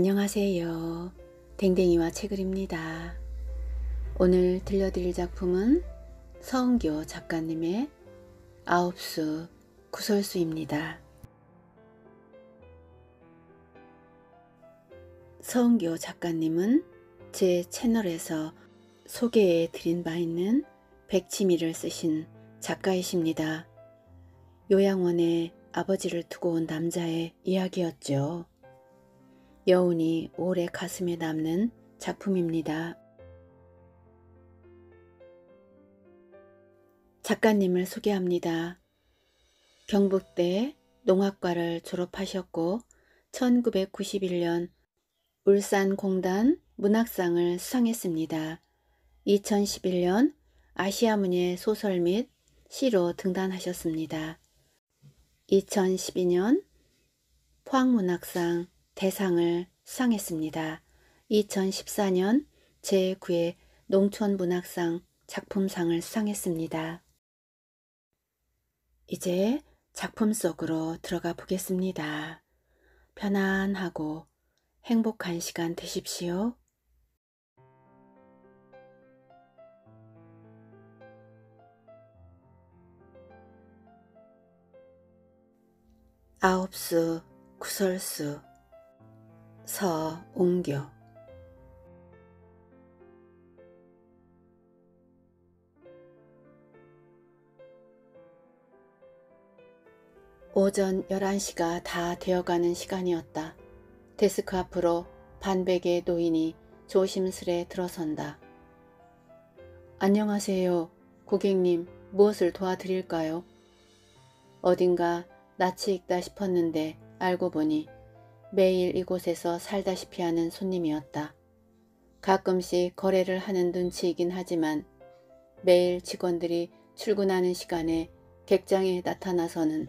안녕하세요. 댕댕이와 책을입니다. 오늘 들려드릴 작품은 서은교 작가님의 아홉수 구설수입니다. 서은교 작가님은 제 채널에서 소개해 드린 바 있는 백치미를 쓰신 작가이십니다. 요양원에 아버지를 두고 온 남자의 이야기였죠. 여운이 오래 가슴에 남는 작품입니다. 작가님을 소개합니다. 경북대 농학과를 졸업하셨고 1991년 울산공단 문학상을 수상했습니다. 2011년 아시아문예 소설 및 시로 등단하셨습니다. 2012년 포항문학상 대상을 수상했습니다. 2014년 제9회 농촌문학상 작품상을 수상했습니다. 이제 작품 속으로 들어가 보겠습니다. 편안하고 행복한 시간 되십시오. 아홉수, 구설수, 서 옮겨 오전 11시가 다 되어가는 시간이었다. 데스크 앞으로 반백의 노인이 조심스레 들어선다. 안녕하세요. 고객님, 무엇을 도와드릴까요? 어딘가 낯이 익다 싶었는데 알고 보니 매일 이곳에서 살다시피 하는 손님이었다. 가끔씩 거래를 하는 눈치이긴 하지만 매일 직원들이 출근하는 시간에 객장에 나타나서는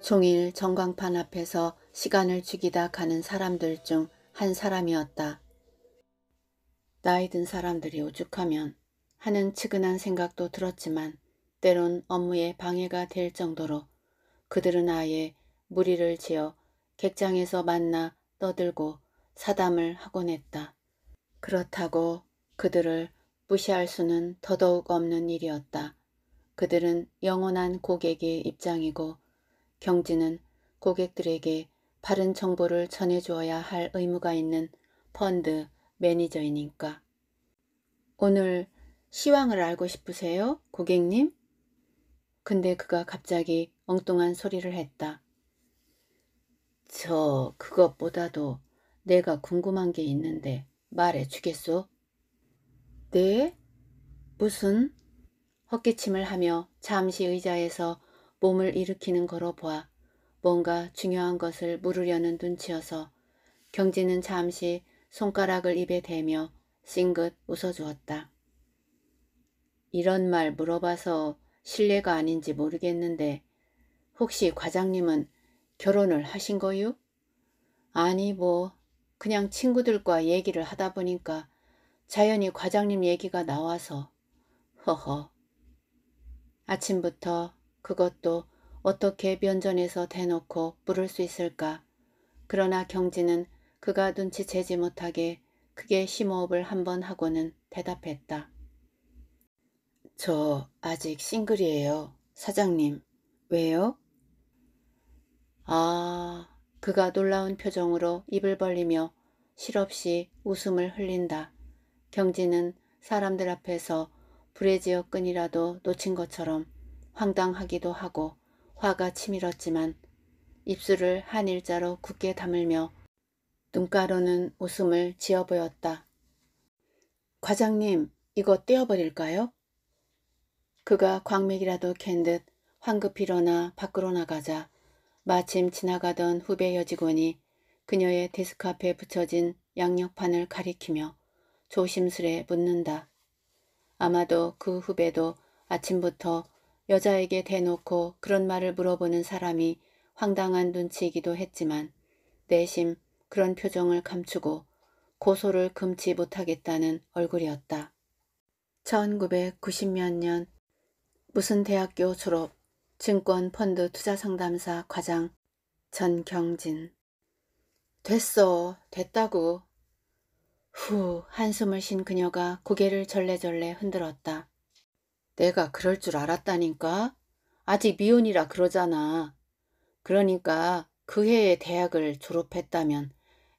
종일 전광판 앞에서 시간을 죽이다 가는 사람들 중 한 사람이었다. 나이 든 사람들이 오죽하면 하는 측은한 생각도 들었지만 때론 업무에 방해가 될 정도로 그들은 아예 무리를 지어 객장에서 만나 떠들고 사담을 하곤 했다. 그렇다고 그들을 무시할 수는 더더욱 없는 일이었다. 그들은 영원한 고객의 입장이고 경지는 고객들에게 바른 정보를 전해주어야 할 의무가 있는 펀드 매니저이니까. 오늘 시황을 알고 싶으세요, 고객님? 근데 그가 갑자기 엉뚱한 소리를 했다. 저 그것보다도 내가 궁금한 게 있는데 말해 주겠소? 네? 무슨? 헛기침을 하며 잠시 의자에서 몸을 일으키는 걸어 보아 뭔가 중요한 것을 물으려는 눈치여서 경진은 잠시 손가락을 입에 대며 싱긋 웃어주었다. 이런 말 물어봐서 실례가 아닌지 모르겠는데 혹시 과장님은 결혼을 하신 거요? 아니 뭐 그냥 친구들과 얘기를 하다 보니까 자연히 과장님 얘기가 나와서 허허 아침부터 그것도 어떻게 면전에서 대놓고 물을 수 있을까 그러나 경진은 그가 눈치채지 못하게 크게 심호흡을 한번 하고는 대답했다. 저 아직 싱글이에요. 사장님. 왜요? 아, 그가 놀라운 표정으로 입을 벌리며 실없이 웃음을 흘린다. 경진은 사람들 앞에서 불의 지어끈이라도 놓친 것처럼 황당하기도 하고 화가 치밀었지만 입술을 한 일자로 굳게 다물며 눈가로는 웃음을 지어 보였다. 과장님, 이거 떼어버릴까요? 그가 광맥이라도 캔 듯 황급히 일어나 밖으로 나가자 마침 지나가던 후배 여직원이 그녀의 데스크 앞에 붙여진 양력판을 가리키며 조심스레 묻는다. 아마도 그 후배도 아침부터 여자에게 대놓고 그런 말을 물어보는 사람이 황당한 눈치이기도 했지만 내심 그런 표정을 감추고 고소를 금치 못하겠다는 얼굴이었다. 1990몇 년 무슨 대학교 졸업 증권 펀드 투자 상담사 과장 전경진 됐어 됐다고 후 한숨을 쉰 그녀가 고개를 절레절레 흔들었다. 내가 그럴 줄 알았다니까 아직 미혼이라 그러잖아. 그러니까 그 해에 대학을 졸업했다면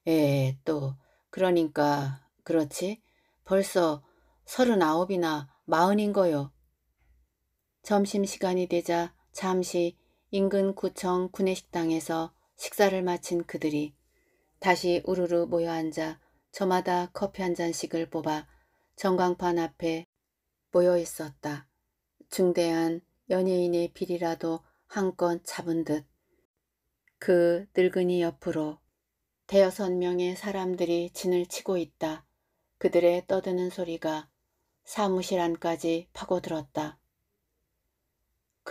에 또 그러니까 그렇지 벌써 서른아홉이나 마흔인 거요. 점심시간이 되자 잠시 인근 구청 구내식당에서 식사를 마친 그들이 다시 우르르 모여 앉아 저마다 커피 한 잔씩을 뽑아 전광판 앞에 모여 있었다. 중대한 연예인의 비리라도 한 건 잡은 듯 그 늙은이 옆으로 대여섯 명의 사람들이 진을 치고 있다. 그들의 떠드는 소리가 사무실 안까지 파고들었다.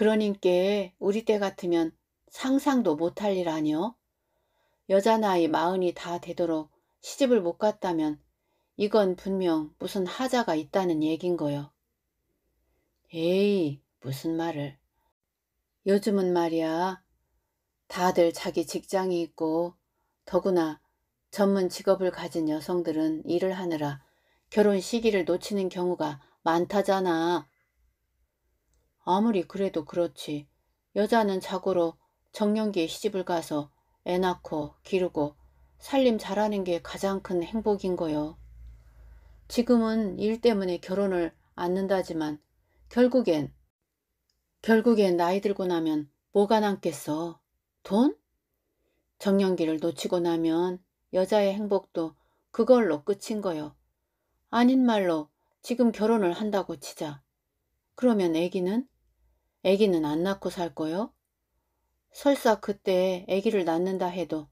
그러님께 우리 때 같으면 상상도 못할 일 아니요. 여자 나이 마흔이 다 되도록 시집을 못 갔다면 이건 분명 무슨 하자가 있다는 얘긴 거요. 에이, 무슨 말을. 요즘은 말이야. 다들 자기 직장이 있고 더구나 전문 직업을 가진 여성들은 일을 하느라 결혼 시기를 놓치는 경우가 많다잖아. 아무리 그래도 그렇지. 여자는 자고로 정년기에 시집을 가서 애 낳고 기르고 살림 잘하는 게 가장 큰 행복인 거요. 지금은 일 때문에 결혼을 안는다지만 결국엔 결국엔 나이 들고 나면 뭐가 남겠어? 돈? 정년기를 놓치고 나면 여자의 행복도 그걸로 끝인 거요. 아닌 말로 지금 결혼을 한다고 치자. 그러면 아기는? 아기는 안 낳고 살 거요? 설사 그때 아기를 낳는다 해도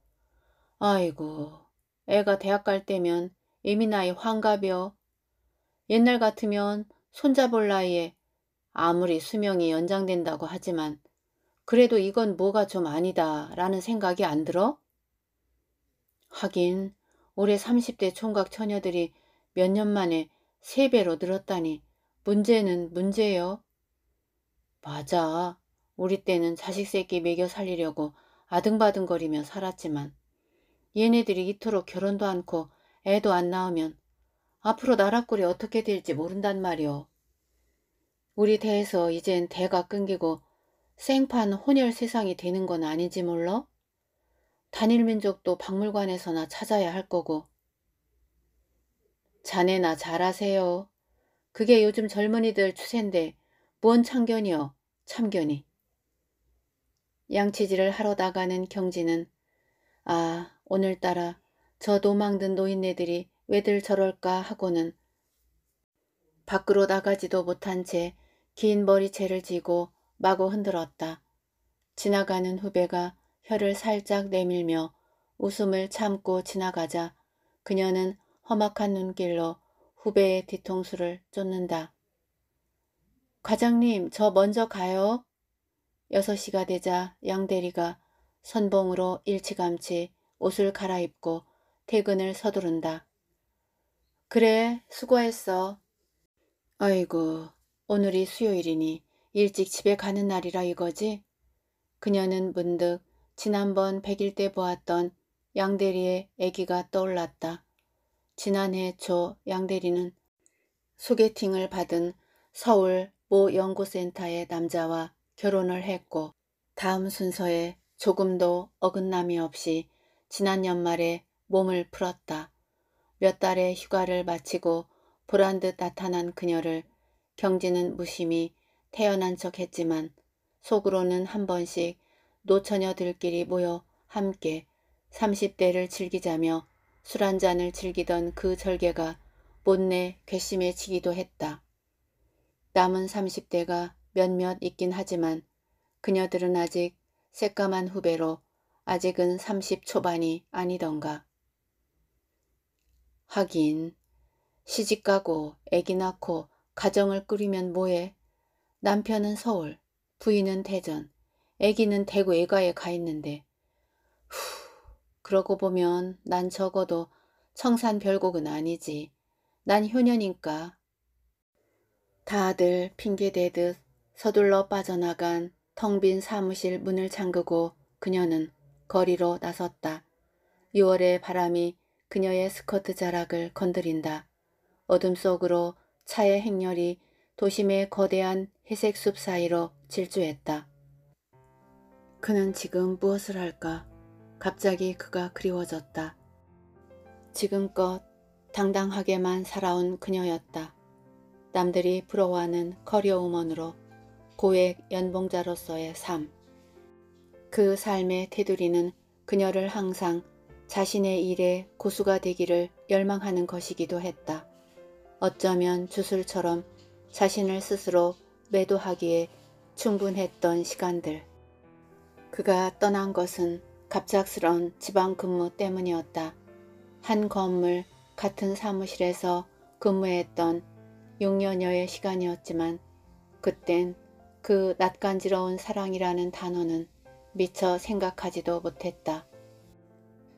아이고 애가 대학 갈 때면 이미 나이 환갑이요. 옛날 같으면 손잡을 나이에 아무리 수명이 연장된다고 하지만 그래도 이건 뭐가 좀 아니다 라는 생각이 안 들어? 하긴 올해 30대 총각 처녀들이 몇 년 만에 세배로 늘었다니 문제는 문제요. 맞아. 우리 때는 자식 새끼 먹여 살리려고 아등바등거리며 살았지만 얘네들이 이토록 결혼도 않고 애도 안 낳으면 앞으로 나라 꼴이 어떻게 될지 모른단 말이오. 우리 대에서 이젠 대가 끊기고 생판 혼혈 세상이 되는 건 아닌지 몰라? 단일 민족도 박물관에서나 찾아야 할 거고. 자네나 잘하세요. 그게 요즘 젊은이들 추세인데 뭔 참견이여 참견이. 양치질을 하러 나가는 경진은 아 오늘따라 저 도망든 노인네들이 왜들 저럴까 하고는 밖으로 나가지도 못한 채 긴 머리채를 쥐고 마구 흔들었다. 지나가는 후배가 혀를 살짝 내밀며 웃음을 참고 지나가자 그녀는 험악한 눈길로 후배의 뒤통수를 쫓는다. 과장님 저 먼저 가요. 6시가 되자 양대리가 선봉으로 일찌감치 옷을 갈아입고 퇴근을 서두른다. 그래 수고했어. 아이고 오늘이 수요일이니 일찍 집에 가는 날이라 이거지? 그녀는 문득 지난번 백일 때 보았던 양대리의 애기가 떠올랐다. 지난해 초 양대리는 소개팅을 받은 서울 모 연구센터의 남자와 결혼을 했고 다음 순서에 조금도 어긋남이 없이 지난 연말에 몸을 풀었다. 몇 달의 휴가를 마치고 불안듯 나타난 그녀를 경진은 무심히 태어난 척 했지만 속으로는 한 번씩 노처녀들끼리 모여 함께 30대를 즐기자며 술한 잔을 즐기던 그 절개가 못내 괘씸해 지기도 했다. 남은 30대가 몇몇 있긴 하지만 그녀들은 아직 새까만 후배로 아직은 30 초반이 아니던가. 하긴 시집가고 애기 낳고 가정을 꾸리면 뭐해? 남편은 서울, 부인은 대전, 애기는 대구 애가에 가 있는데 후, 그러고 보면 난 적어도 청산 별곡은 아니지. 난효년인가 다들 핑계대듯 서둘러 빠져나간 텅 빈 사무실 문을 잠그고 그녀는 거리로 나섰다. 6월의 바람이 그녀의 스커트 자락을 건드린다. 어둠 속으로 차의 행렬이 도심의 거대한 회색 숲 사이로 질주했다. 그는 지금 무엇을 할까? 갑자기 그가 그리워졌다. 지금껏 당당하게만 살아온 그녀였다. 남들이 부러워하는 커리어우먼으로 고액 연봉자로서의 삶. 그 삶의 테두리는 그녀를 항상 자신의 일에 고수가 되기를 열망하는 것이기도 했다. 어쩌면 주술처럼 자신을 스스로 매도하기에 충분했던 시간들. 그가 떠난 것은 갑작스런 지방 근무 때문이었다. 한 건물 같은 사무실에서 근무했던 6년여의 시간이었지만 그땐 그 낯간지러운 사랑이라는 단어는 미처 생각하지도 못했다.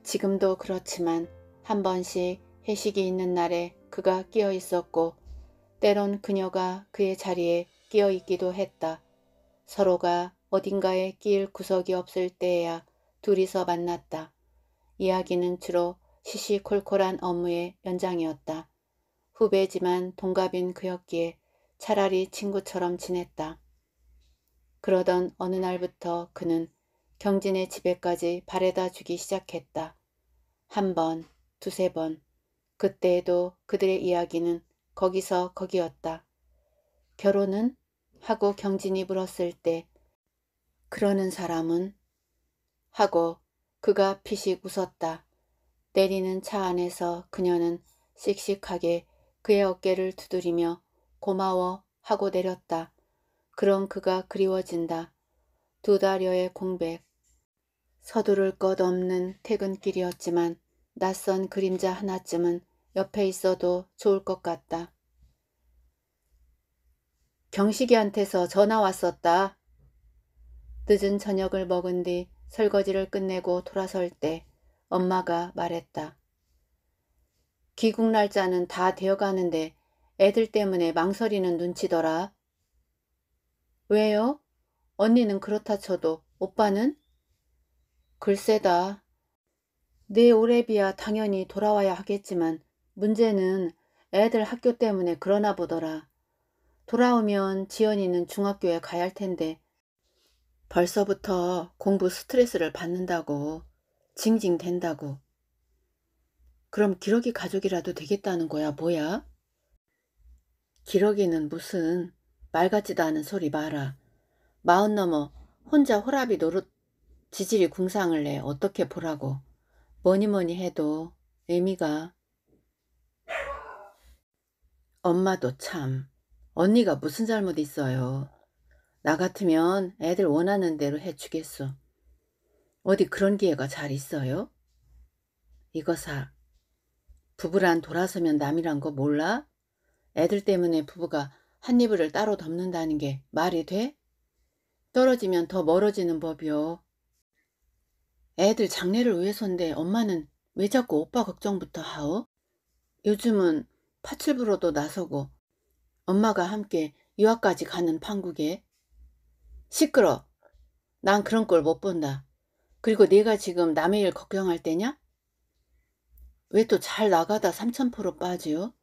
지금도 그렇지만 한 번씩 회식이 있는 날에 그가 끼어 있었고 때론 그녀가 그의 자리에 끼어 있기도 했다. 서로가 어딘가에 끼일 구석이 없을 때에야 둘이서 만났다. 이야기는 주로 시시콜콜한 업무의 연장이었다. 후배지만 동갑인 그였기에 차라리 친구처럼 지냈다. 그러던 어느 날부터 그는 경진의 집에까지 바래다 주기 시작했다. 한 번, 두세 번. 그때에도 그들의 이야기는 거기서 거기였다. 결혼은? 하고 경진이 물었을 때 그러는 사람은 하고 그가 피식 웃었다. 내리는 차 안에서 그녀는 씩씩하게 그의 어깨를 두드리며 고마워 하고 내렸다. 그럼 그가 그리워진다. 두 달여의 공백. 서두를 것 없는 퇴근길이었지만 낯선 그림자 하나쯤은 옆에 있어도 좋을 것 같다. 경식이한테서 전화 왔었다. 늦은 저녁을 먹은 뒤 설거지를 끝내고 돌아설 때 엄마가 말했다. 귀국 날짜는 다 되어가는데 애들 때문에 망설이는 눈치더라. 왜요? 언니는 그렇다 쳐도 오빠는? 글쎄다. 내 네 오래비야 당연히 돌아와야 하겠지만 문제는 애들 학교 때문에 그러나 보더라. 돌아오면 지연이는 중학교에 가야 할 텐데 벌써부터 공부 스트레스를 받는다고 징징댄다고 그럼 기러기 가족이라도 되겠다는 거야 뭐야? 기러기는 무슨 말 같지도 않은 소리 마라. 마흔 넘어 혼자 호랍이 노릇 지질이 궁상을 내 어떻게 보라고. 뭐니 뭐니 해도 의미가 엄마도 참 언니가 무슨 잘못 있어요. 나 같으면 애들 원하는 대로 해주겠소. 어디 그런 기회가 잘 있어요? 이거사. 부부란 돌아서면 남이란 거 몰라? 애들 때문에 부부가 한 이불을 따로 덮는다는 게 말이 돼? 떨어지면 더 멀어지는 법이요. 애들 장례를 위해서인데 엄마는 왜 자꾸 오빠 걱정부터 하오? 요즘은 파출부로도 나서고 엄마가 함께 유학까지 가는 판국에 시끄러. 난 그런 꼴못 본다. 그리고 네가 지금 남의 일 걱정할 때냐? 왜 또 잘 나가다 삼천포로 빠지요?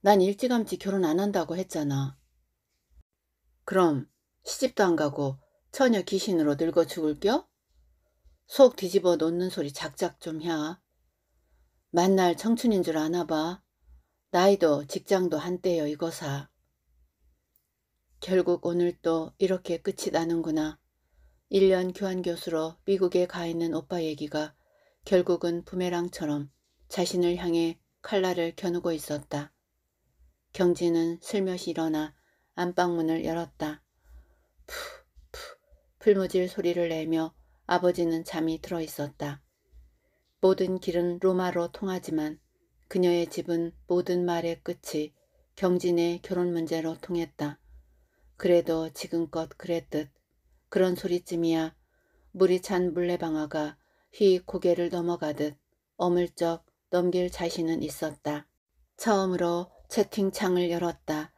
난 일찌감치 결혼 안 한다고 했잖아. 그럼 시집도 안 가고 처녀 귀신으로 늙어 죽을 겨? 속 뒤집어 놓는 소리 작작 좀 해. 만날 청춘인 줄 아나 봐. 나이도 직장도 한때여 이거사. 결국 오늘 또 이렇게 끝이 나는구나. 1년 교환교수로 미국에 가 있는 오빠 얘기가 결국은 부메랑처럼 자신을 향해 칼날을 겨누고 있었다. 경진은 슬며시 일어나 안방문을 열었다. 푸, 푸, 풀무질 소리를 내며 아버지는 잠이 들어 있었다. 모든 길은 로마로 통하지만 그녀의 집은 모든 말의 끝이 경진의 결혼 문제로 통했다. 그래도 지금껏 그랬듯 그런 소리쯤이야 물이 찬 물레방아가 휘 고개를 넘어가듯 어물쩍 넘길 자신은 있었다. 처음으로 채팅창을 열었다.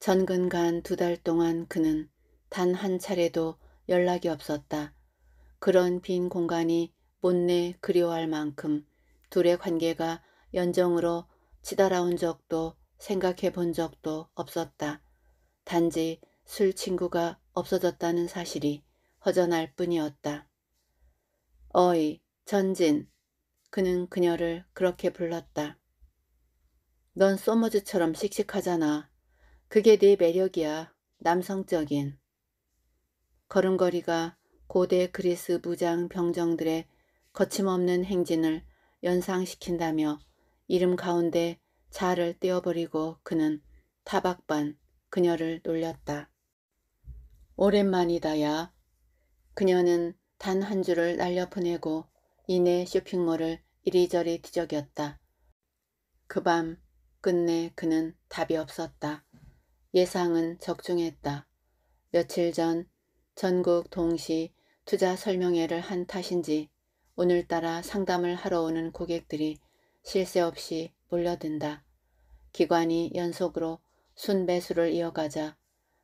전근간 두 달 동안 그는 단 한 차례도 연락이 없었다. 그런 빈 공간이 못내 그리워할 만큼 둘의 관계가 연정으로 치달아온 적도 생각해 본 적도 없었다. 단지 술 친구가 없어졌다는 사실이 허전할 뿐이었다. 어이, 전진. 그는 그녀를 그렇게 불렀다. 넌 소머즈처럼 씩씩하잖아. 그게 네 매력이야. 남성적인. 걸음걸이가 고대 그리스 무장 병정들의 거침없는 행진을 연상시킨다며 이름 가운데 자를 떼어버리고 그는 타박반 그녀를 놀렸다. 오랜만이다야. 그녀는 단한 주를 날려 보내고 이내 쇼핑몰을 이리저리 뒤적였다. 그 밤 끝내 그는 답이 없었다. 예상은 적중했다. 며칠 전 전국 동시 투자 설명회를 한 탓인지 오늘따라 상담을 하러 오는 고객들이 실세 없이 몰려든다. 기관이 연속으로 순배수를 이어가자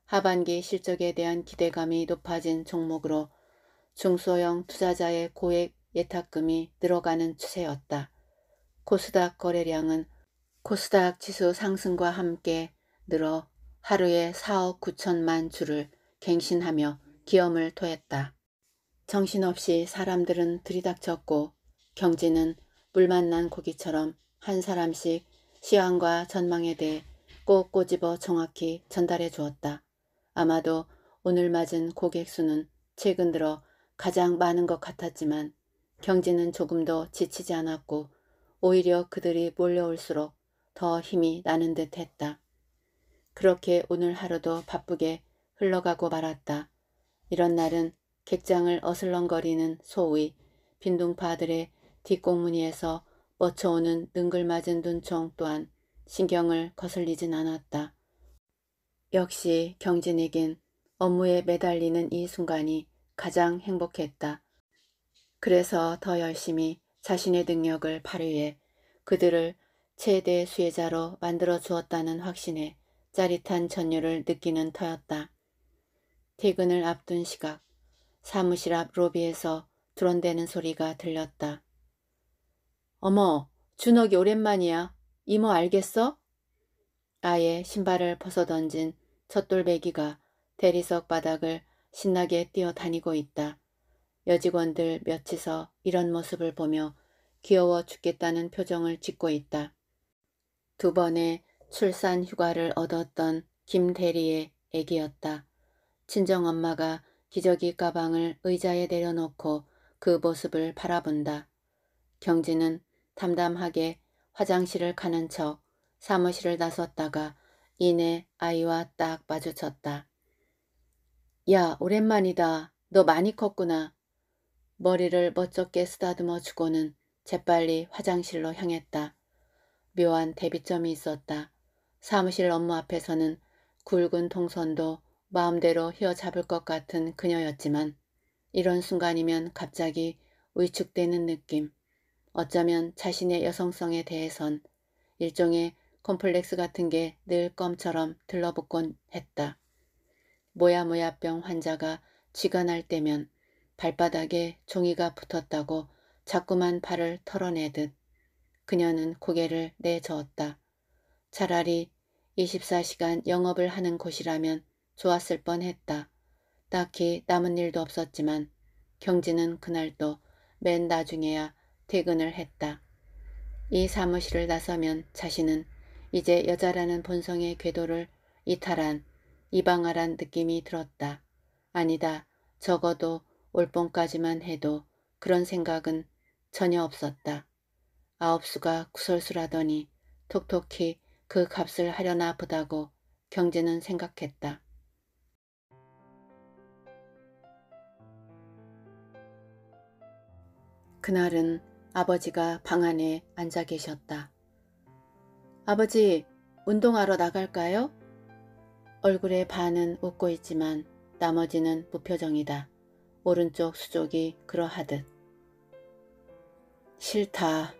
하반기 실적에 대한 기대감이 높아진 종목으로 중소형 투자자의 고액 예탁금이 늘어가는 추세였다. 코스닥 거래량은 코스닥 지수 상승과 함께 늘어 하루에 4억 9천만 주를 갱신하며 기염을 토했다. 정신없이 사람들은 들이닥쳤고 경지는 물 만난 고기처럼 한 사람씩 시황과 전망에 대해 꼭 꼬집어 정확히 전달해 주었다. 아마도 오늘 맞은 고객 수는 최근 들어 가장 많은 것 같았지만 경지는 조금도 지치지 않았고 오히려 그들이 몰려올수록 더 힘이 나는 듯 했다. 그렇게 오늘 하루도 바쁘게 흘러가고 말았다. 이런 날은 객장을 어슬렁거리는 소위 빈둥파들의 뒷공무니에서 뻗쳐오는 능글맞은 눈총 또한 신경을 거슬리진 않았다. 역시 경진에겐 업무에 매달리는 이 순간이 가장 행복했다. 그래서 더 열심히 자신의 능력을 발휘해 그들을 최대 수혜자로 만들어 주었다는 확신에 짜릿한 전율을 느끼는 터였다. 퇴근을 앞둔 시각, 사무실 앞 로비에서 드론대는 소리가 들렸다. 어머, 준옥이 오랜만이야. 이모 알겠어? 아예 신발을 벗어던진 첫돌배기가 대리석 바닥을 신나게 뛰어다니고 있다. 여직원들 몇이서 이런 모습을 보며 귀여워 죽겠다는 표정을 짓고 있다. 두 번의 출산 휴가를 얻었던 김대리의 애기였다. 친정엄마가 기저귀 가방을 의자에 내려놓고 그 모습을 바라본다. 경진은 담담하게 화장실을 가는 척 사무실을 나섰다가 이내 아이와 딱 마주쳤다. 야 오랜만이다. 너 많이 컸구나. 머리를 멋쩍게 쓰다듬어 주고는 재빨리 화장실로 향했다. 묘한 대비점이 있었다. 사무실 업무 앞에서는 굵은 동선도 마음대로 휘어잡을 것 같은 그녀였지만 이런 순간이면 갑자기 위축되는 느낌, 어쩌면 자신의 여성성에 대해선 일종의 콤플렉스 같은 게 늘 껌처럼 들러붙곤 했다. 모야모야병 환자가 쥐가 날 때면 발바닥에 종이가 붙었다고 자꾸만 발을 털어내듯 그녀는 고개를 내저었다. 차라리 24시간 영업을 하는 곳이라면 좋았을 뻔했다. 딱히 남은 일도 없었지만 경진은 그날 도맨 나중에야 퇴근을 했다. 이 사무실을 나서면 자신은 이제 여자라는 본성의 궤도를 이탈한 이방아란 느낌이 들었다. 아니다. 적어도 올 봄까지만 해도 그런 생각은 전혀 없었다. 아홉수가 구설수라더니 톡톡히 그 값을 하려나 보다고 경제는 생각했다. 그날은 아버지가 방 안에 앉아 계셨다. 아버지, 운동하러 나갈까요? 얼굴의 반은 웃고 있지만 나머지는 무표정이다. 오른쪽 수족이 그러하듯. 싫다.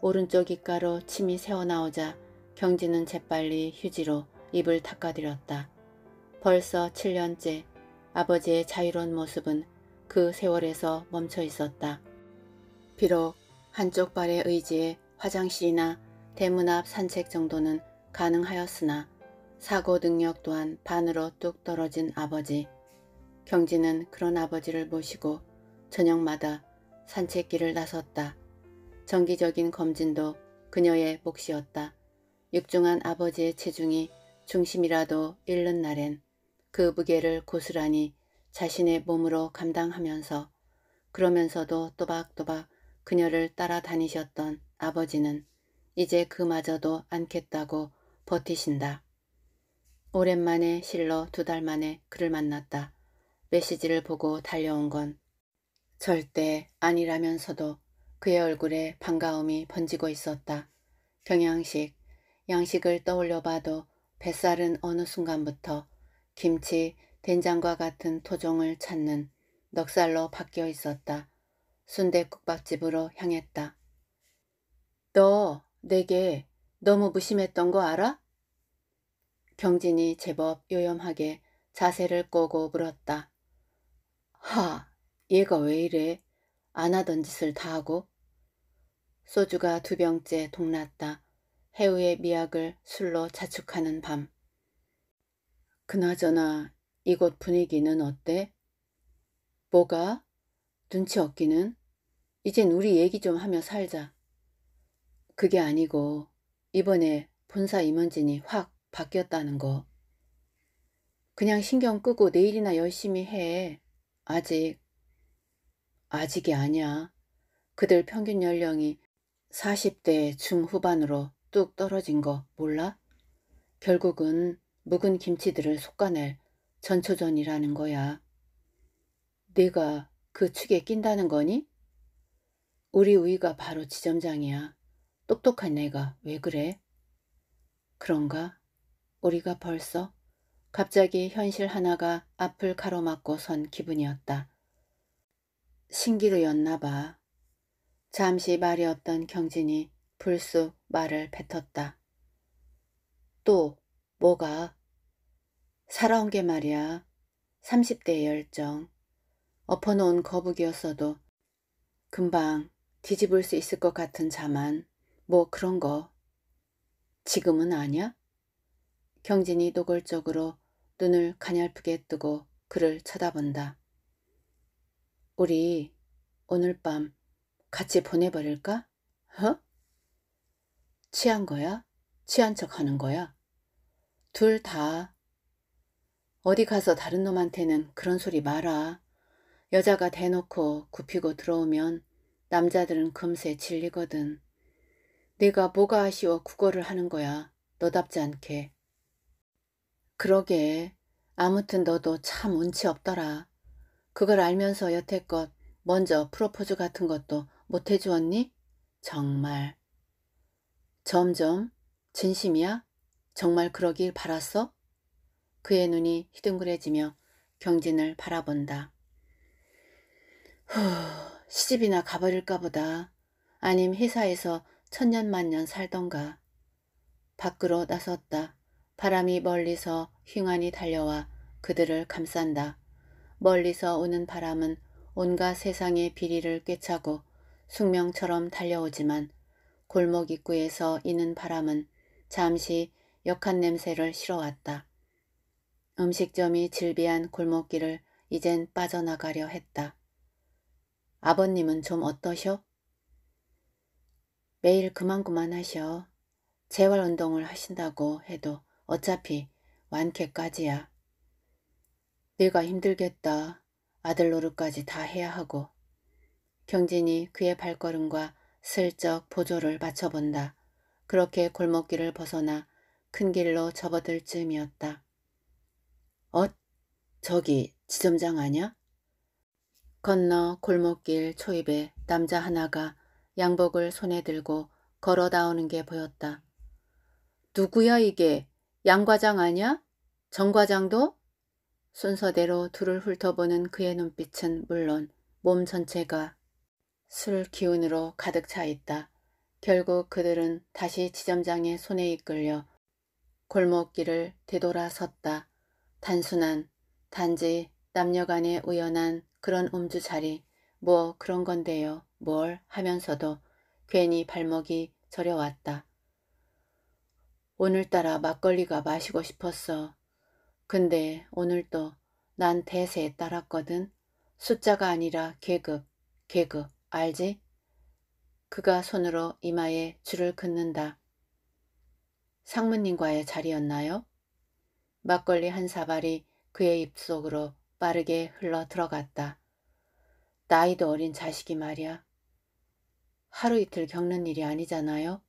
오른쪽 입가로 침이 새어나오자 경진은 재빨리 휴지로 입을 닦아들였다. 벌써 7년째 아버지의 자유로운 모습은 그 세월에서 멈춰 있었다. 비록 한쪽 발의 의지에 화장실이나 대문 앞 산책 정도는 가능하였으나 사고 능력 또한 반으로 뚝 떨어진 아버지. 경진은 그런 아버지를 모시고 저녁마다 산책길을 나섰다. 정기적인 검진도 그녀의 몫이었다. 육중한 아버지의 체중이 중심이라도 잃는 날엔 그 무게를 고스란히 자신의 몸으로 감당하면서 그러면서도 또박또박 그녀를 따라다니셨던 아버지는 이제 그마저도 않겠다고 버티신다. 오랜만에 실러 두 달 만에 그를 만났다. 메시지를 보고 달려온 건 절대 아니라면서도 그의 얼굴에 반가움이 번지고 있었다. 경양식, 양식을 떠올려 봐도 뱃살은 어느 순간부터 김치, 된장과 같은 토종을 찾는 넉살로 바뀌어 있었다. 순대국밥집으로 향했다. 너 내게 너무 무심했던 거 알아? 경진이 제법 요염하게 자세를 꼬고 물었다. 하, 얘가 왜 이래? 안 하던 짓을 다 하고. 소주가 두 병째 동났다. 해우의 미약을 술로 자축하는 밤. 그나저나 이곳 분위기는 어때? 뭐가? 눈치 없기는? 이젠 우리 얘기 좀 하며 살자. 그게 아니고 이번에 본사 임원진이 확 바뀌었다는 거. 그냥 신경 끄고 내일이나 열심히 해. 아직. 아직이 아니야. 그들 평균 연령이 40대 중후반으로 뚝 떨어진 거 몰라? 결국은 묵은 김치들을 솎아낼 전초전이라는 거야. 네가 그 축에 낀다는 거니? 우리 우이가 바로 지점장이야. 똑똑한 애가왜 그래? 그런가? 우리가 벌써? 갑자기 현실 하나가 앞을 가로막고 선 기분이었다. 신기루였나 봐. 잠시 말이 없던 경진이 불쑥 말을 뱉었다. 또 뭐가? 살아온 게 말이야. 30대의 열정. 엎어놓은 거북이었어도 금방 뒤집을 수 있을 것 같은 자만. 뭐 그런 거. 지금은 아냐? 경진이 노골적으로 눈을 가냘프게 뜨고 그를 쳐다본다. 우리 오늘 밤 같이 보내버릴까? 어? 취한 거야? 취한 척 하는 거야? 둘 다. 어디 가서 다른 놈한테는 그런 소리 마라. 여자가 대놓고 굽히고 들어오면 남자들은 금세 질리거든. 내가 뭐가 아쉬워 국어를 하는 거야. 너답지 않게. 그러게. 아무튼 너도 참 운치 없더라. 그걸 알면서 여태껏 먼저 프로포즈 같은 것도 못 해주었니? 정말. 점점 진심이야? 정말 그러길 바랐어? 그의 눈이 희둥그레지며 경진을 바라본다. 후, 시집이나 가버릴까 보다. 아님 회사에서 천년만년 살던가. 밖으로 나섰다. 바람이 멀리서 흉안이 달려와 그들을 감싼다. 멀리서 오는 바람은 온갖 세상의 비리를 꿰차고 숙명처럼 달려오지만 골목 입구에서 이는 바람은 잠시 역한 냄새를 실어왔다. 음식점이 질비한 골목길을 이젠 빠져나가려 했다. 아버님은 좀 어떠셔? 매일 그만 그만 하셔. 재활 운동을 하신다고 해도 어차피 완쾌까지야. 네가 힘들겠다. 아들 노릇까지 다 해야 하고. 경진이 그의 발걸음과 슬쩍 보조를 맞춰본다. 그렇게 골목길을 벗어나 큰 길로 접어들 쯤이었다. 어? 저기 지점장 아냐? 건너 골목길 초입에 남자 하나가 양복을 손에 들고 걸어 나오는 게 보였다. 누구야 이게? 양과장 아냐? 정과장도? 순서대로 둘을 훑어보는 그의 눈빛은 물론 몸 전체가 술 기운으로 가득 차 있다. 결국 그들은 다시 지점장의 손에 이끌려 골목길을 되돌아섰다. 단순한, 단지 남녀 간의 우연한 그런 음주자리, 뭐 그런 건데요. 뭘 하면서도 괜히 발목이 저려왔다. 오늘따라 막걸리가 마시고 싶었어. 근데 오늘도 난 대세에 따랐거든. 숫자가 아니라 계급, 계급, 알지? 그가 손으로 이마에 줄을 긋는다. 상무님과의 자리였나요? 막걸리 한 사발이 그의 입속으로 빠르게 흘러 들어갔다. 나이도 어린 자식이 말이야. 하루 이틀 겪는 일이 아니잖아요.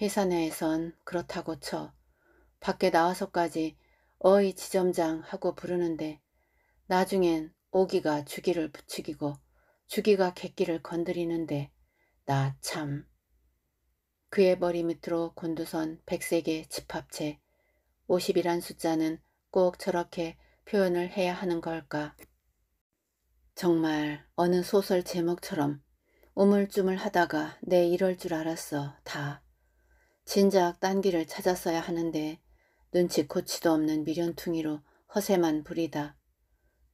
회사 내에선 그렇다고 쳐 밖에 나와서까지 어이 지점장 하고 부르는데 나중엔 오기가 주기를 부추기고 주기가 객기를 건드리는데 나 참. 그의 머리 밑으로 곤두선 백색의 집합체 50이란 숫자는 꼭 저렇게 표현을 해야 하는 걸까. 정말 어느 소설 제목처럼 우물쭈물 하다가 내 이럴 줄 알았어 다. 진작 딴 길을 찾았어야 하는데 눈치코치도 없는 미련퉁이로 허세만 부리다.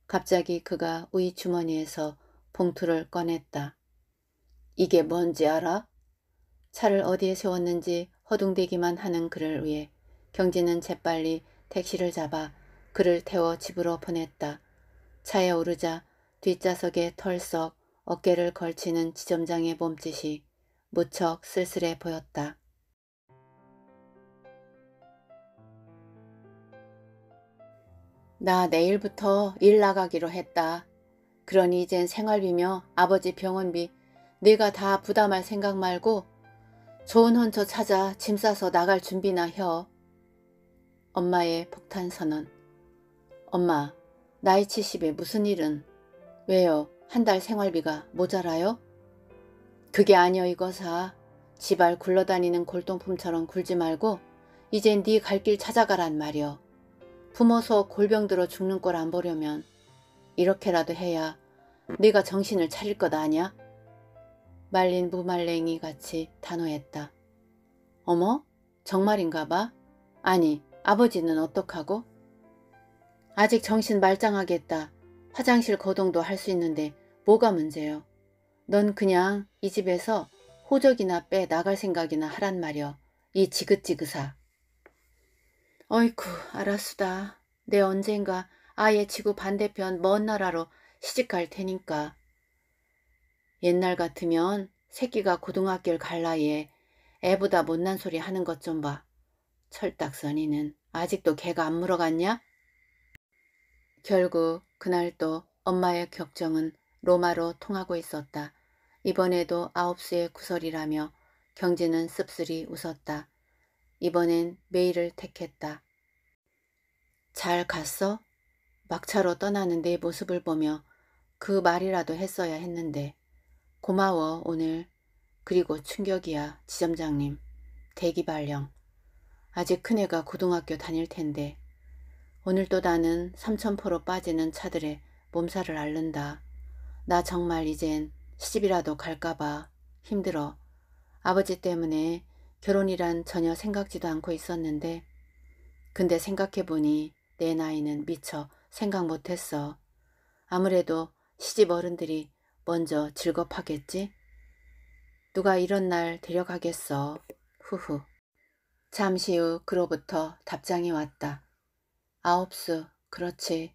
갑자기 그가 우이 주머니에서 봉투를 꺼냈다. 이게 뭔지 알아? 차를 어디에 세웠는지 허둥대기만 하는 그를 위해 경진은 재빨리 택시를 잡아 그를 태워 집으로 보냈다. 차에 오르자 뒷좌석에 털썩 어깨를 걸치는 지점장의 몸짓이 무척 쓸쓸해 보였다. 나 내일부터 일 나가기로 했다. 그러니 이젠 생활비며 아버지 병원비 네가 다 부담할 생각 말고 좋은 혼처 찾아 짐 싸서 나갈 준비나 혀. 엄마의 폭탄 선언. 엄마, 나이 70에 무슨 일은? 왜요? 한달 생활비가 모자라요? 그게 아니여 이거사. 지발 굴러다니는 골동품처럼 굴지 말고 이젠 네 갈 길 찾아가란 말이여. 부모서 골병 들어 죽는 꼴 안 보려면 이렇게라도 해야 네가 정신을 차릴 것 아냐? 말린 무말랭이 같이 단호했다. 어머? 정말인가 봐? 아니, 아버지는 어떡하고? 아직 정신 말짱하겠다. 화장실 거동도 할 수 있는데 뭐가 문제요? 넌 그냥 이 집에서 호적이나 빼 나갈 생각이나 하란 말여. 이이 지긋지긋아. 어이쿠 알았수다. 내 언젠가 아예 지구 반대편 먼 나라로 시집갈 테니까. 옛날 같으면 새끼가 고등학교를 갈 나이에 애보다 못난 소리 하는 것 좀 봐. 철딱선이는 아직도 개가 안 물어갔냐? 결국 그날 또 엄마의 격정은 로마로 통하고 있었다. 이번에도 아홉 수의 구설이라며 경진은 씁쓸히 웃었다. 이번엔 메일을 택했다. 잘 갔어? 막차로 떠나는 내 네 모습을 보며 그 말이라도 했어야 했는데 고마워 오늘 그리고 충격이야 지점장님 대기 발령 아직 큰애가 고등학교 다닐 텐데 오늘 또 나는 삼천포로 빠지는 차들의 몸살을 앓는다. 나 정말 이젠 시집이라도 갈까봐 힘들어. 아버지 때문에 결혼이란 전혀 생각지도 않고 있었는데 근데 생각해보니 내 나이는 미처 생각 못했어. 아무래도 시집 어른들이 먼저 즐겁하겠지? 누가 이런 날 데려가겠어. 후후. 잠시 후 그로부터 답장이 왔다. 아홉수, 그렇지.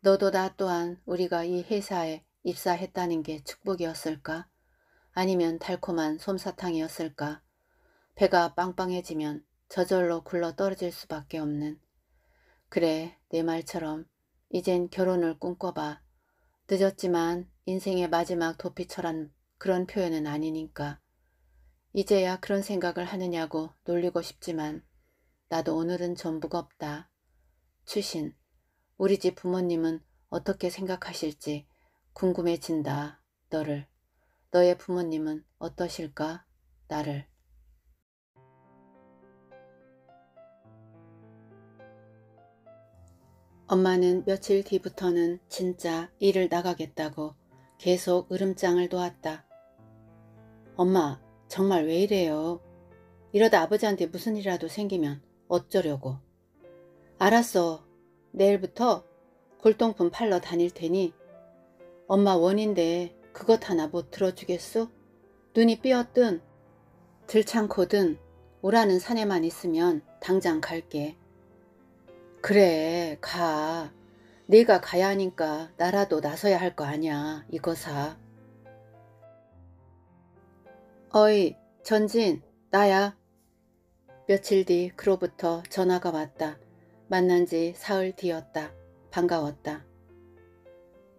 너도 나 또한 우리가 이 회사에 입사했다는 게 축복이었을까? 아니면 달콤한 솜사탕이었을까? 배가 빵빵해지면 저절로 굴러 떨어질 수밖에 없는 그래 내 말처럼 이젠 결혼을 꿈꿔봐. 늦었지만 인생의 마지막 도피처란 그런 표현은 아니니까. 이제야 그런 생각을 하느냐고 놀리고 싶지만 나도 오늘은 좀무겁다 추신, 우리 집 부모님은 어떻게 생각하실지 궁금해진다. 너를. 너의 부모님은 어떠실까? 나를. 엄마는 며칠 뒤부터는 진짜 일을 나가겠다고 계속 으름장을 놓았다. 엄마 정말 왜 이래요? 이러다 아버지한테 무슨 일이라도 생기면 어쩌려고. 알았어. 내일부터 골동품 팔러 다닐 테니 엄마 원인데 그것 하나 못 들어주겠소? 눈이 삐었든 들창코든 오라는 산에만 있으면 당장 갈게. 그래 가. 네가 가야 하니까 나라도 나서야 할 거 아냐 이거사. 어이 전진 나야. 며칠 뒤 그로부터 전화가 왔다. 만난 지 사흘 뒤였다. 반가웠다.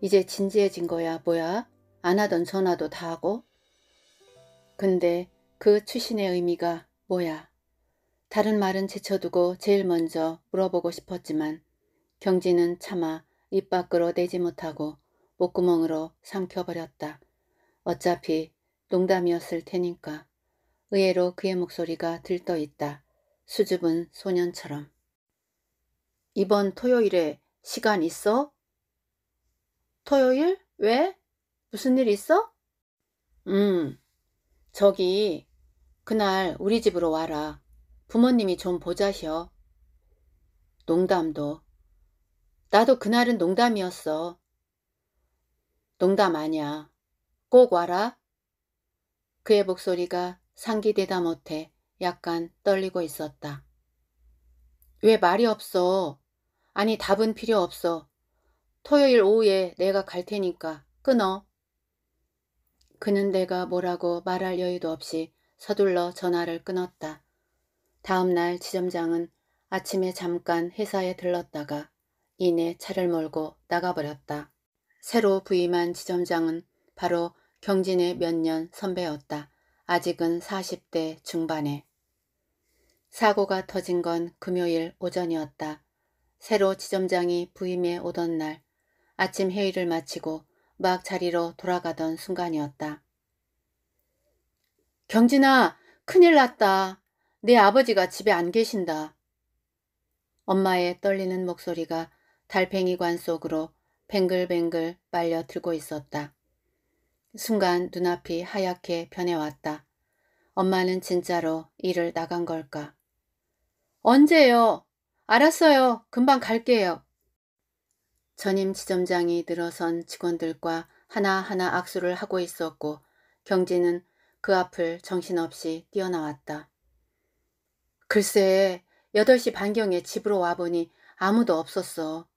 이제 진지해진 거야 뭐야 안 하던 전화도 다 하고 근데 그 추신의 의미가 뭐야 다른 말은 제쳐두고 제일 먼저 물어보고 싶었지만 경진은 차마 입 밖으로 내지 못하고 목구멍으로 삼켜버렸다. 어차피 농담이었을 테니까. 의외로 그의 목소리가 들떠 있다. 수줍은 소년처럼. 이번 토요일에 시간 있어? 토요일? 왜? 무슨 일 있어? 음, 저기, 그날 우리 집으로 와라. 부모님이 좀 보자셔. 농담도. 나도 그날은 농담이었어. 농담 아니야. 꼭 와라. 그의 목소리가 상기되다 못해 약간 떨리고 있었다. 왜 말이 없어? 아니 답은 필요 없어. 토요일 오후에 내가 갈 테니까 끊어. 그는 내가 뭐라고 말할 여유도 없이 서둘러 전화를 끊었다. 다음 날 지점장은 아침에 잠깐 회사에 들렀다가 이내 차를 몰고 나가버렸다. 새로 부임한 지점장은 바로 경진의 몇 년 선배였다. 아직은 40대 중반에. 사고가 터진 건 금요일 오전이었다. 새로 지점장이 부임해 오던 날 아침 회의를 마치고 막 자리로 돌아가던 순간이었다. 경진아, 큰일 났다. 네 아버지가 집에 안 계신다. 엄마의 떨리는 목소리가 달팽이관 속으로 뱅글뱅글 빨려 들고 있었다. 순간 눈앞이 하얗게 변해왔다. 엄마는 진짜로 일을 나간 걸까? 언제요? 알았어요. 금방 갈게요. 전임 지점장이 늘어선 직원들과 하나하나 악수를 하고 있었고 경진은 그 앞을 정신없이 뛰어나왔다. 글쎄 8시 반경에 집으로 와보니 아무도 없었어.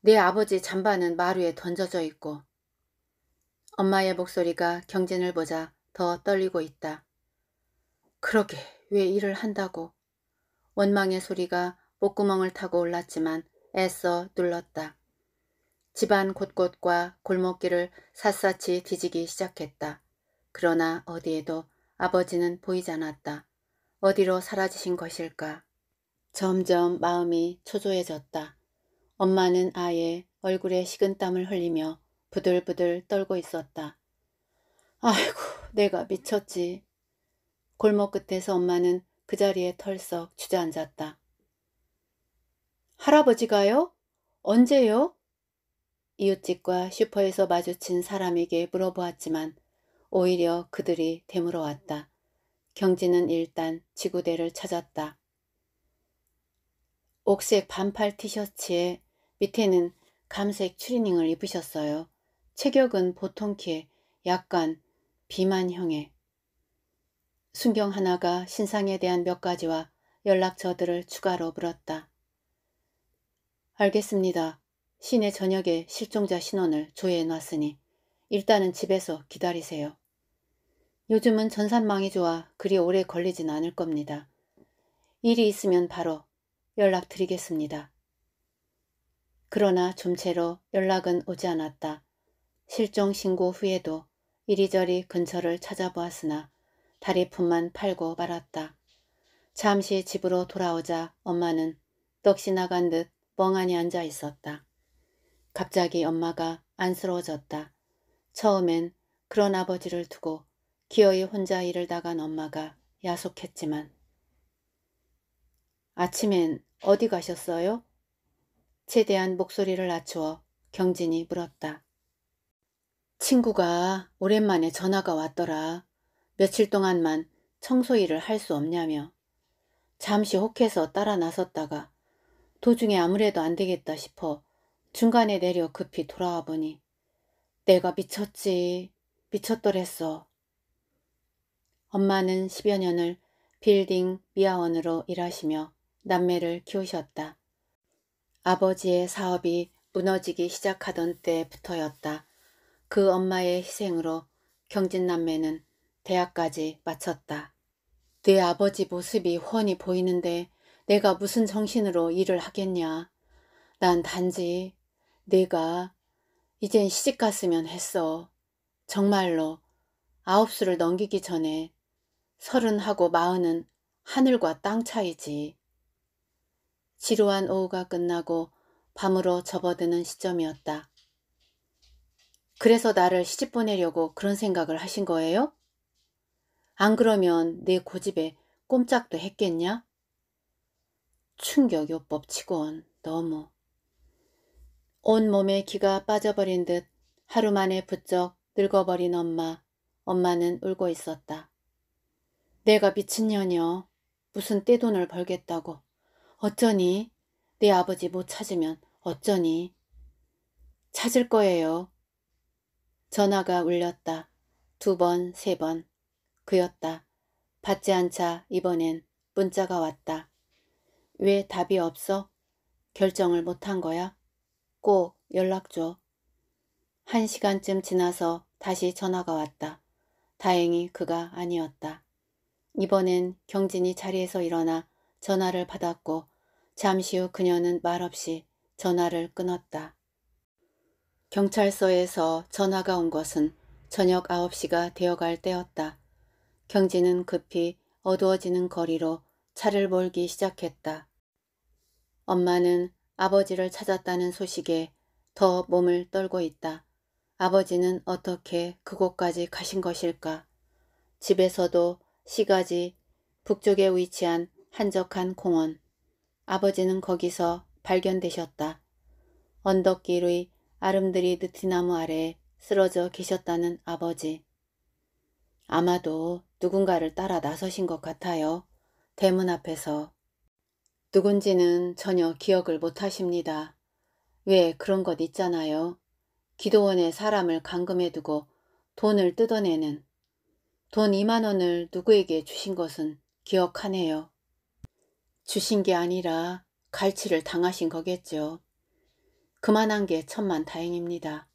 내 아버지 잠바는 마루에 던져져 있고. 엄마의 목소리가 경진을 보자 더 떨리고 있다. 그러게 왜 일을 한다고. 원망의 소리가 목구멍을 타고 올랐지만 애써 눌렀다. 집안 곳곳과 골목길을 샅샅이 뒤지기 시작했다. 그러나 어디에도 아버지는 보이지 않았다. 어디로 사라지신 것일까? 점점 마음이 초조해졌다. 엄마는 아예 얼굴에 식은땀을 흘리며 부들부들 떨고 있었다. 아이고 내가 미쳤지. 골목 끝에서 엄마는 그 자리에 털썩 주저앉았다. 할아버지가요? 언제요? 이웃집과 슈퍼에서 마주친 사람에게 물어보았지만 오히려 그들이 되물어 왔다. 경진은 일단 지구대를 찾았다. 옥색 반팔 티셔츠에 밑에는 감색 추리닝을 입으셨어요. 체격은 보통 키에 약간 비만형에 순경 하나가 신상에 대한 몇 가지와 연락처들을 추가로 물었다. 알겠습니다. 시내 저녁에 실종자 신원을 조회해놨으니 일단은 집에서 기다리세요. 요즘은 전산망이 좋아 그리 오래 걸리진 않을 겁니다. 일이 있으면 바로 연락드리겠습니다. 그러나 좀채로 연락은 오지 않았다. 실종 신고 후에도 이리저리 근처를 찾아보았으나 다리품만 팔고 말았다. 잠시 집으로 돌아오자 엄마는 떡시 나간 듯 멍하니 앉아 있었다. 갑자기 엄마가 안쓰러워졌다. 처음엔 그런 아버지를 두고 기어이 혼자 일을 나간 엄마가 야속했지만 아침엔 어디 가셨어요? 최대한 목소리를 낮추어 경진이 물었다. 친구가 오랜만에 전화가 왔더라. 며칠 동안만 청소 일을 할 수 없냐며. 잠시 혹해서 따라 나섰다가 도중에 아무래도 안 되겠다 싶어 중간에 내려 급히 돌아와 보니 내가 미쳤지. 미쳤더랬어. 엄마는 10여 년을 빌딩 미아원으로 일하시며 남매를 키우셨다. 아버지의 사업이 무너지기 시작하던 때부터였다. 그 엄마의 희생으로 경진남매는 대학까지 마쳤다. 내 아버지 모습이 훤히 보이는데 내가 무슨 정신으로 일을 하겠냐. 난 단지 내가 이젠 시집 갔으면 했어. 정말로 아홉 수를 넘기기 전에 서른하고 마흔은 하늘과 땅 차이지. 지루한 오후가 끝나고 밤으로 접어드는 시점이었다. 그래서 나를 시집 보내려고 그런 생각을 하신 거예요? 안 그러면 내 고집에 꼼짝도 했겠냐? 충격 요법 치곤 너무. 온몸에 기가 빠져버린 듯 하루 만에 부쩍 늙어버린 엄마. 엄마는 울고 있었다. 내가 미친년이여. 무슨 떼돈을 벌겠다고. 어쩌니? 내 아버지 못 찾으면 어쩌니? 찾을 거예요. 전화가 울렸다. 두 번, 세 번. 그였다. 받지 않자 이번엔 문자가 왔다. 왜 답이 없어? 결정을 못한 거야? 꼭 연락 줘. 한 시간쯤 지나서 다시 전화가 왔다. 다행히 그가 아니었다. 이번엔 경진이 자리에서 일어나 전화를 받았고 잠시 후 그녀는 말없이 전화를 끊었다. 경찰서에서 전화가 온 것은 저녁 9시가 되어갈 때였다. 경진은 급히 어두워지는 거리로 차를 몰기 시작했다. 엄마는 아버지를 찾았다는 소식에 더 몸을 떨고 있다. 아버지는 어떻게 그곳까지 가신 것일까? 집에서도 시가지 북쪽에 위치한 한적한 공원. 아버지는 거기서 발견되셨다. 언덕길의 아름드리 느티나무 아래 에 쓰러져 계셨다는 아버지. 아마도 누군가를 따라 나서신 것 같아요. 대문 앞에서 누군지는 전혀 기억을 못하십니다. 왜 그런 것 있잖아요. 기도원에 사람을 감금해 두고 돈을 뜯어내는 돈 2만 원을 누구에게 주신 것은 기억하네요. 주신 게 아니라 갈치를 당하신 거겠죠. 그만한 게 천만 다행입니다.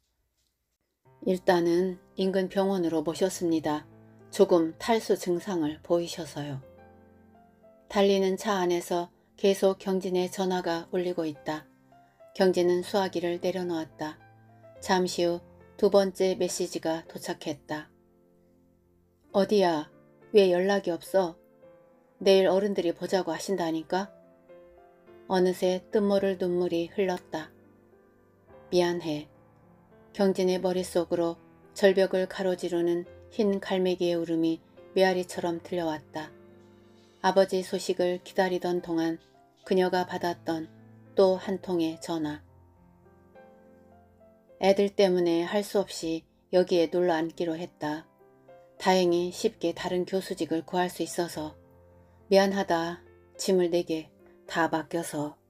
일단은 인근 병원으로 모셨습니다. 조금 탈수 증상을 보이셔서요. 달리는 차 안에서 계속 경진의 전화가 울리고 있다. 경진은 수화기를 내려놓았다. 잠시 후 두 번째 메시지가 도착했다. 어디야? 왜 연락이 없어? 내일 어른들이 보자고 하신다니까? 어느새 뜬모를 눈물이 흘렀다. 미안해. 경진의 머릿속으로 절벽을 가로지르는 흰 갈매기의 울음이 메아리처럼 들려왔다. 아버지 소식을 기다리던 동안 그녀가 받았던 또 한 통의 전화. 애들 때문에 할 수 없이 여기에 놀러 앉기로 했다. 다행히 쉽게 다른 교수직을 구할 수 있어서 미안하다. 짐을 내게 다 맡겨서.